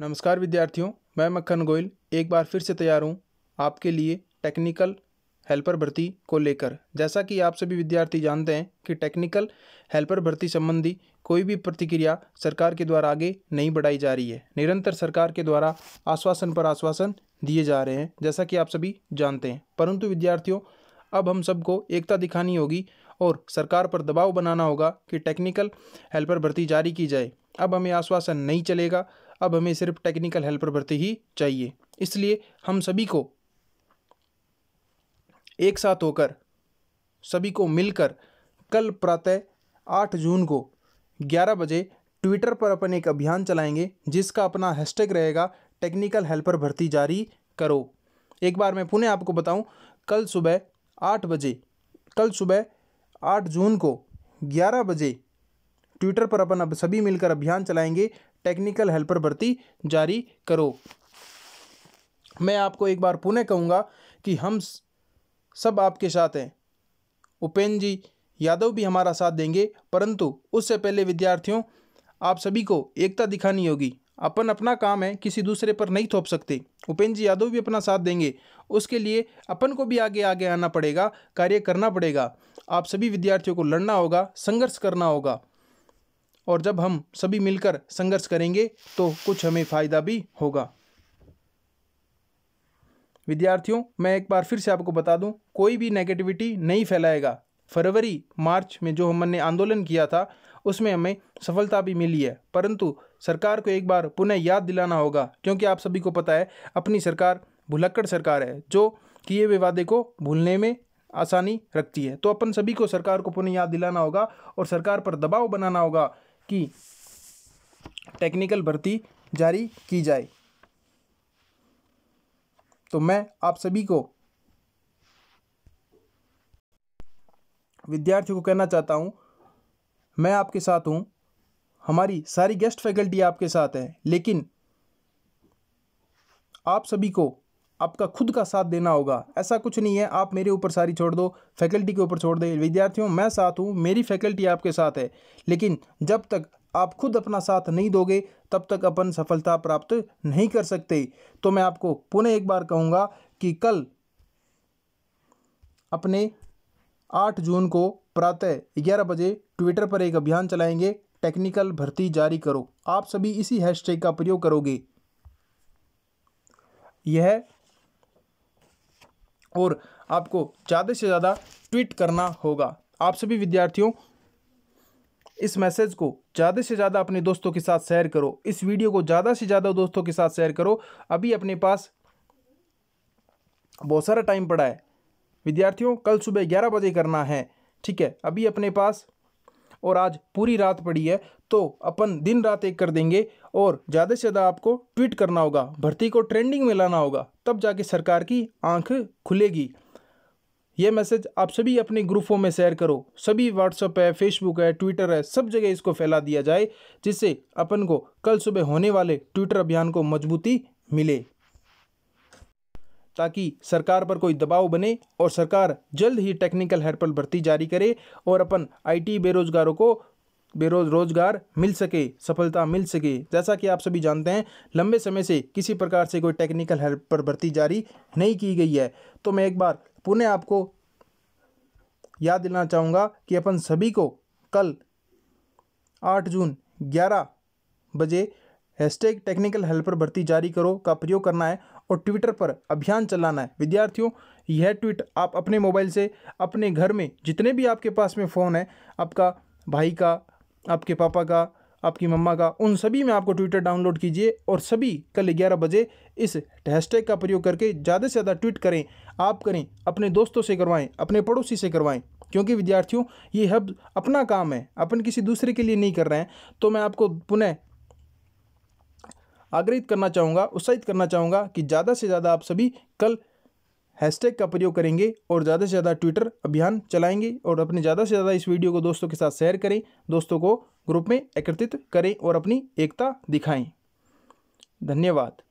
नमस्कार विद्यार्थियों मैं मक्खन गोयल एक बार फिर से तैयार हूँ आपके लिए टेक्निकल हेल्पर भर्ती को लेकर जैसा कि आप सभी विद्यार्थी जानते हैं कि टेक्निकल हेल्पर भर्ती संबंधी कोई भी प्रतिक्रिया सरकार के द्वारा आगे नहीं बढ़ाई जा रही है निरंतर सरकार के द्वारा आश्वासन पर आश्वासन दिए जा रहे हैं जैसा कि आप सभी जानते हैं परंतु विद्यार्थियों अब हम सबको एकता दिखानी होगी और सरकार पर दबाव बनाना होगा कि टेक्निकल हेल्पर भर्ती जारी की जाए अब हमें आश्वासन नहीं चलेगा अब हमें सिर्फ टेक्निकल हेल्पर भर्ती ही चाहिए इसलिए हम सभी को एक साथ होकर सभी को मिलकर कल प्रातः आठ जून को ग्यारह बजे ट्विटर पर अपन एक अभियान चलाएंगे जिसका अपना हैशटैग रहेगा टेक्निकल हेल्पर भर्ती जारी करो एक बार मैं पुनः आपको बताऊं कल सुबह आठ बजे कल सुबह आठ जून को ग्यारह बजे ट्विटर पर अपन अब सभी मिलकर अभियान चलाएंगे टेक्निकल हेल्पर भर्ती जारी करो मैं आपको एक बार पुनः कहूँगा कि हम सब आपके साथ हैं उपेंद्र जी यादव भी हमारा साथ देंगे परंतु उससे पहले विद्यार्थियों आप सभी को एकता दिखानी होगी अपन अपना काम है किसी दूसरे पर नहीं थोप सकते उपेंद्र जी यादव भी अपना साथ देंगे उसके लिए अपन को भी आगे आगे आना पड़ेगा कार्य करना पड़ेगा आप सभी विद्यार्थियों को लड़ना होगा संघर्ष करना होगा और जब हम सभी मिलकर संघर्ष करेंगे तो कुछ हमें फ़ायदा भी होगा विद्यार्थियों मैं एक बार फिर से आपको बता दूं कोई भी नेगेटिविटी नहीं फैलाएगा फरवरी मार्च में जो हमने आंदोलन किया था उसमें हमें सफलता भी मिली है परंतु सरकार को एक बार पुनः याद दिलाना होगा क्योंकि आप सभी को पता है अपनी सरकार भुलक्कड़ सरकार है जो किए हुए वादे को भूलने में आसानी रखती है तो अपन सभी को सरकार को पुनः याद दिलाना होगा और सरकार पर दबाव बनाना होगा की टेक्निकल भर्ती जारी की जाए तो मैं आप सभी को विद्यार्थियों को कहना चाहता हूँ मैं आपके साथ हूँ हमारी सारी गेस्ट फैकल्टी आपके साथ है लेकिन आप सभी को आपका खुद का साथ देना होगा ऐसा कुछ नहीं है आप मेरे ऊपर सारी छोड़ दो फैकल्टी के ऊपर छोड़ दे विद्यार्थियों मैं साथ हूँ मेरी फैकल्टी आपके साथ है लेकिन जब तक आप खुद अपना साथ नहीं दोगे तब तक अपन सफलता प्राप्त नहीं कर सकते तो मैं आपको पुनः एक बार कहूँगा कि कल अपने आठ जून को प्रातः ग्यारह बजे ट्विटर पर एक अभियान चलाएंगे टेक्निकल भर्ती जारी करो आप सभी इसी हैशटैग का प्रयोग करोगे यह और आपको ज़्यादा से ज़्यादा ट्वीट करना होगा आप सभी विद्यार्थियों इस मैसेज को ज़्यादा से ज़्यादा अपने दोस्तों के साथ शेयर करो इस वीडियो को ज़्यादा से ज़्यादा दोस्तों के साथ शेयर करो अभी अपने पास बहुत सारा टाइम पड़ा है विद्यार्थियों कल सुबह ग्यारह बजे करना है ठीक है अभी अपने पास और आज पूरी रात पड़ी है तो अपन दिन रात एक कर देंगे और ज़्यादा से ज़्यादा आपको ट्वीट करना होगा भर्ती को ट्रेंडिंग में लाना होगा तब जाके सरकार की आंख खुलेगी यह मैसेज आप सभी अपने ग्रुपों में शेयर करो सभी व्हाट्सअप है फेसबुक है ट्विटर है सब जगह इसको फैला दिया जाए जिससे अपन को कल सुबह होने वाले ट्विटर अभियान को मजबूती मिले ताकि सरकार पर कोई दबाव बने और सरकार जल्द ही टेक्निकल हेल्पर भर्ती जारी करे और अपन आईटी बेरोजगारों को बेरोज रोजगार मिल सके सफलता मिल सके जैसा कि आप सभी जानते हैं लंबे समय से किसी प्रकार से कोई टेक्निकल हेल्प पर भर्ती जारी नहीं की गई है तो मैं एक बार पुनः आपको याद दिलाना चाहूँगा कि अपन सभी को कल आठ जून ग्यारह बजे हैशटैग टेक्निकल हेल्पर भर्ती जारी करो का प्रयोग करना है और ट्विटर पर अभियान चलाना है विद्यार्थियों यह ट्वीट आप अपने मोबाइल से अपने घर में जितने भी आपके पास में फ़ोन है आपका भाई का आपके पापा का आपकी मम्मा का उन सभी में आपको ट्विटर डाउनलोड कीजिए और सभी कल ग्यारह बजे इस हैशटैग का प्रयोग करके ज़्यादा से ज़्यादा ट्वीट करें आप करें अपने दोस्तों से करवाएं अपने पड़ोसी से करवाएं क्योंकि विद्यार्थियों ये हब अपना काम है अपन किसी दूसरे के लिए नहीं कर रहे हैं तो मैं आपको पुनः आग्रहित करना चाहूँगा उत्साहित करना चाहूँगा कि ज़्यादा से ज़्यादा आप सभी कल हैशटैग का प्रयोग करेंगे और ज़्यादा से ज़्यादा ट्विटर अभियान चलाएंगे और अपने ज़्यादा से ज़्यादा इस वीडियो को दोस्तों के साथ शेयर करें दोस्तों को ग्रुप में एकत्रित करें और अपनी एकता दिखाएं धन्यवाद